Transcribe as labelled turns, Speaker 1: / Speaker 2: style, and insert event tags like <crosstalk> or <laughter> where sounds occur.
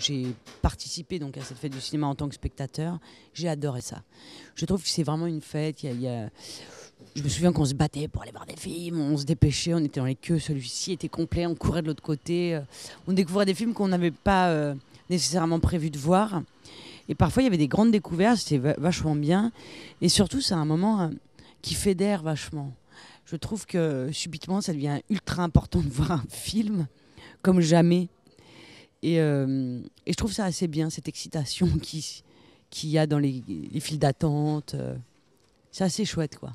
Speaker 1: J'ai participé donc à cette fête du cinéma en tant que spectateur. J'ai adoré ça. Je trouve que c'est vraiment une fête. Il Je me souviens qu'on se battait pour aller voir des films, on se dépêchait, on était dans les queues, celui-ci était complet, on courait de l'autre côté, euh, on découvrait des films qu'on n'avait pas euh, nécessairement prévu de voir. Et parfois, il y avait des grandes découvertes, c'était vachement bien. Et surtout, c'est un moment euh, qui fédère vachement. Je trouve que subitement, ça devient ultra important de voir un film comme jamais. Euh, et, je trouve ça assez bien, cette excitation <laughs> qu'il qui y a dans les, les files d'attente. Euh, c'est assez chouette, quoi.